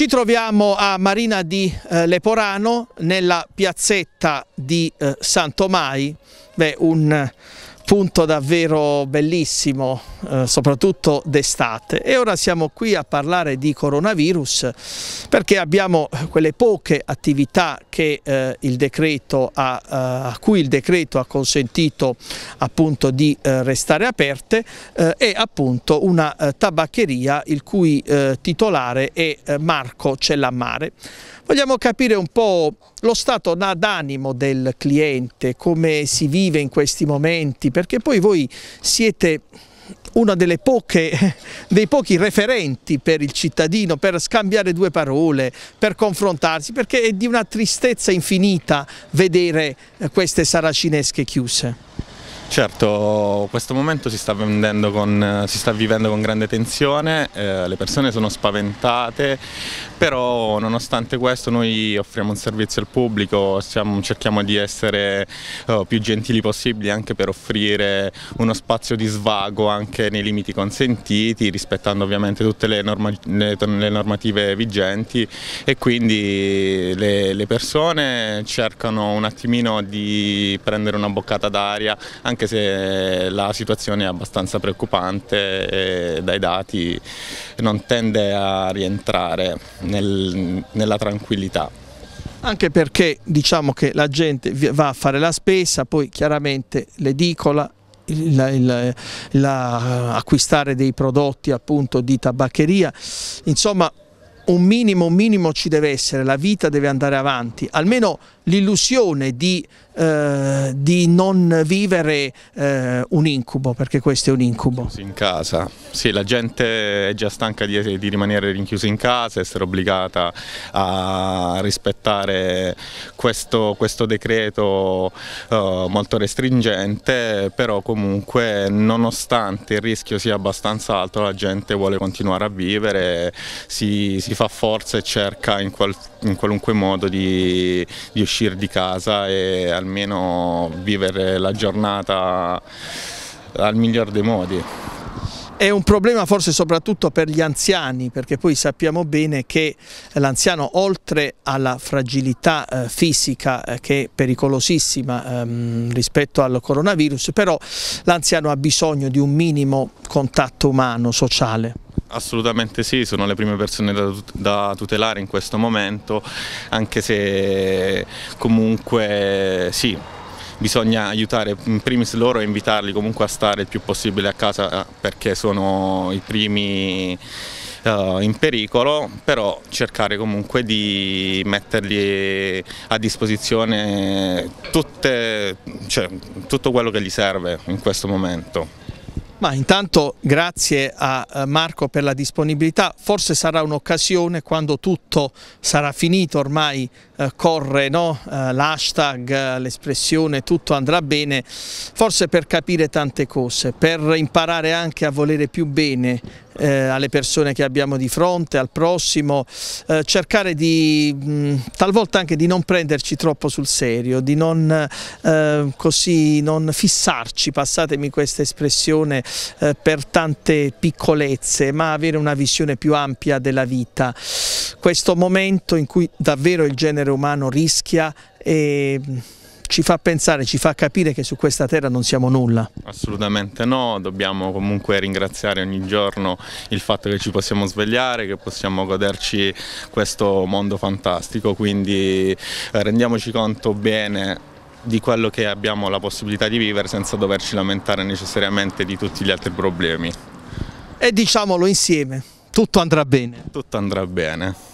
Ci troviamo a Marina di eh, Leporano, nella piazzetta di eh, Santomai, Beh, un punto davvero bellissimo, eh, soprattutto d'estate. E ora siamo qui a parlare di coronavirus perché abbiamo quelle poche attività che, eh, il decreto ha, eh, a cui il decreto ha consentito appunto di eh, restare aperte eh, e appunto una eh, tabaccheria il cui titolare è Marco Cellammare. Vogliamo capire un po' lo stato d'animo del cliente, come si vive in questi momenti, perché poi voi siete uno dei pochi referenti per il cittadino, per scambiare due parole, per confrontarsi, perché è di una tristezza infinita vedere eh, queste saracinesche chiuse. Certo, questo momento si sta, con, si sta vivendo con grande tensione, eh, le persone sono spaventate, però nonostante questo noi offriamo un servizio al pubblico, siamo, cerchiamo di essere eh, più gentili possibili anche per offrire uno spazio di svago anche nei limiti consentiti, rispettando ovviamente tutte le, norma, le, le normative vigenti e quindi le, le persone cercano un attimino di prendere una boccata d'aria anche anche se eh, la situazione è abbastanza preoccupante e dai dati non tende a rientrare nel, nella tranquillità. Anche perché diciamo che la gente va a fare la spesa, poi chiaramente l'edicola il, acquistare dei prodotti appunto di tabaccheria, insomma un minimo, un minimo ci deve essere, la vita deve andare avanti, almeno l'illusione di eh, di non vivere eh, un incubo, perché questo è un incubo. In casa, sì, la gente è già stanca di, di rimanere rinchiusa in casa, essere obbligata a rispettare questo, questo decreto eh, molto restringente, però comunque nonostante il rischio sia abbastanza alto la gente vuole continuare a vivere, si, si fa forza e cerca in, qual, in qualunque modo di, di uscire di casa e almeno vivere la giornata al miglior dei modi. È un problema forse soprattutto per gli anziani perché poi sappiamo bene che l'anziano oltre alla fragilità eh, fisica eh, che è pericolosissima ehm, rispetto al coronavirus però l'anziano ha bisogno di un minimo contatto umano, sociale. Assolutamente sì, sono le prime persone da, tutelare in questo momento, anche se comunque sì, bisogna aiutare in primis loro e invitarli comunque a stare il più possibile a casa eh, perché sono i primi eh, in pericolo, però cercare comunque di mettergli a disposizione tutte, cioè, tutto quello che gli serve in questo momento. Ma intanto grazie a eh, Marco per la disponibilità, forse sarà un'occasione quando tutto sarà finito, ormai eh, corre no? eh, l'hashtag, eh, l'espressione tutto andrà bene, forse per capire tante cose, per imparare anche a volere più bene eh, alle persone che abbiamo di fronte, al prossimo, eh, cercare di mh, talvolta anche di non prenderci troppo sul serio, di non, eh, così, non fissarci, passatemi questa espressione, eh, per tante piccolezze, ma avere una visione più ampia della vita. Questo momento in cui davvero il genere umano rischia e ci fa pensare, ci fa capire che su questa terra non siamo nulla. Assolutamente no, dobbiamo comunque ringraziare ogni giorno il fatto che ci possiamo svegliare, che possiamo goderci questo mondo fantastico, quindi eh, rendiamoci conto bene di quello che abbiamo la possibilità di vivere senza doverci lamentare necessariamente di tutti gli altri problemi. E diciamolo insieme, tutto andrà bene. Tutto andrà bene.